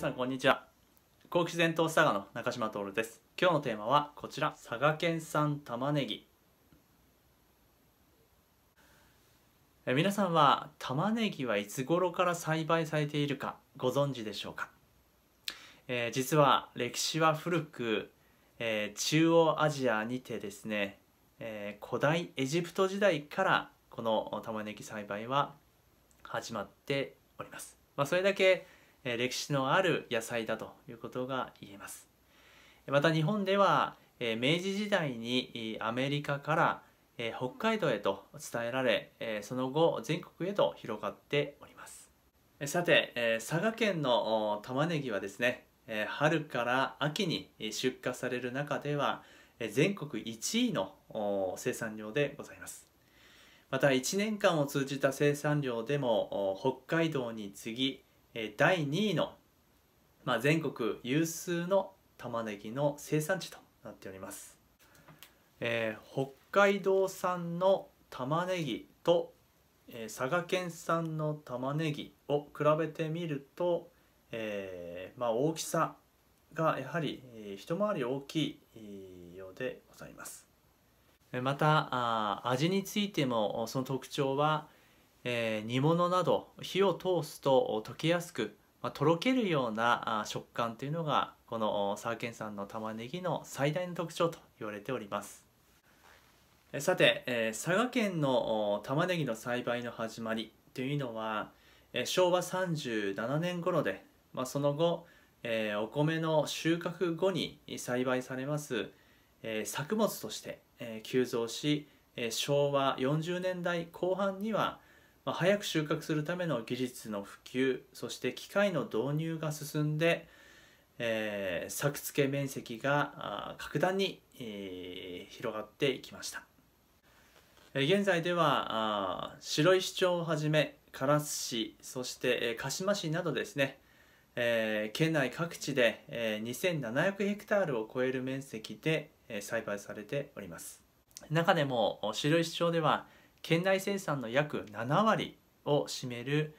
さんこんにちは高知伝統佐賀の中島徹です今日のテーマはこちら佐賀県産玉ねぎえ皆さんは玉ねぎはいつ頃から栽培されているかご存知でしょうか、えー、実は歴史は古く、えー、中央アジアにてですね、えー、古代エジプト時代からこの玉ねぎ栽培は始まっております、まあ、それだけ歴史のある野菜だということが言えますまた日本では明治時代にアメリカから北海道へと伝えられその後全国へと広がっておりますさて佐賀県の玉ねぎはですね春から秋に出荷される中では全国1位の生産量でございますまた1年間を通じた生産量でも北海道に次ぎ第2位の、まあ、全国有数の玉ねぎの生産地となっております、えー、北海道産の玉ねぎと、えー、佐賀県産の玉ねぎを比べてみると、えー、まあ、大きさがやはり、えー、一回り大きいようでございますまた味についてもその特徴はえー、煮物など火を通すと溶けやすく、まあ、とろけるような食感というのがこの佐賀県産の玉ねぎの最大の特徴と言われておりますさて、えー、佐賀県の玉ねぎの栽培の始まりというのは、えー、昭和37年頃で、まあ、その後、えー、お米の収穫後に栽培されます、えー、作物として、えー、急増し、えー、昭和40年代後半にはまあ、早く収穫するための技術の普及そして機械の導入が進んで、えー、作付け面積が格段に、えー、広がっていきました、えー、現在では白石町をはじめ唐津市そして、えー、鹿島市などですね、えー、県内各地で、えー、2700ヘクタールを超える面積で、えー、栽培されております中でも白石町では県内生産の約7割を占める、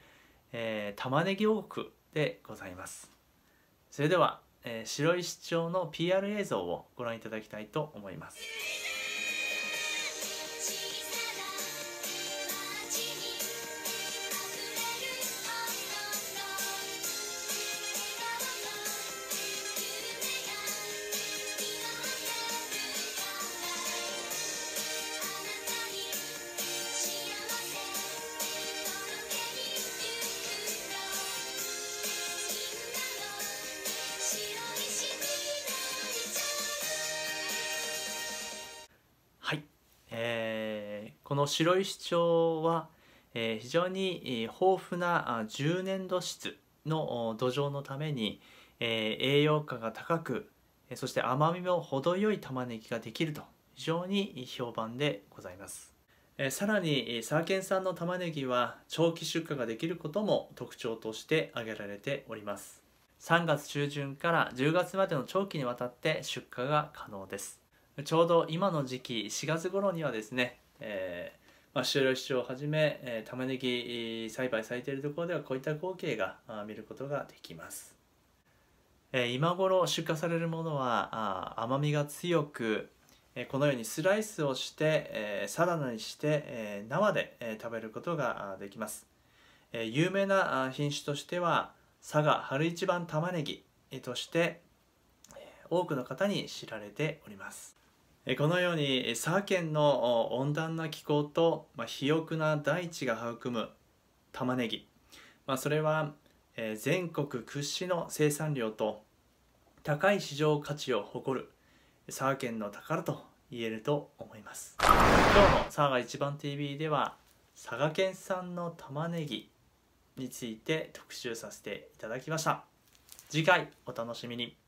えー、玉ねぎ王国でございますそれでは、えー、白石町の PR 映像をご覧いただきたいと思いますこの白石町は、えー、非常に豊富な10年度質の土壌のために、えー、栄養価が高くそして甘みも程よい玉ねぎができると非常に評判でございます、えー、さらに佐賀県産の玉ねぎは長期出荷ができることも特徴として挙げられております3月中旬から10月までの長期にわたって出荷が可能ですちょうど今の時期4月頃にはですねえーまあ、収量市をはじめ、えー、玉ねぎ栽培されているところではこういった光景が見ることができます。えー、今頃出荷されるものはあ甘みが強く、えー、このようにスライスをして、えー、サラダにして、えー、生で、えー、食べることができます。えー、有名な品種としては佐賀春一番玉ねぎとして多くの方に知られております。このように佐賀県の温暖な気候と、まあ、肥沃な大地が育む玉ねぎ、まあ、それは全国屈指の生産量と高い市場価値を誇る佐賀県の宝と言えると思います今日の「佐賀一番 TV」では佐賀県産の玉ねぎについて特集させていただきました次回お楽しみに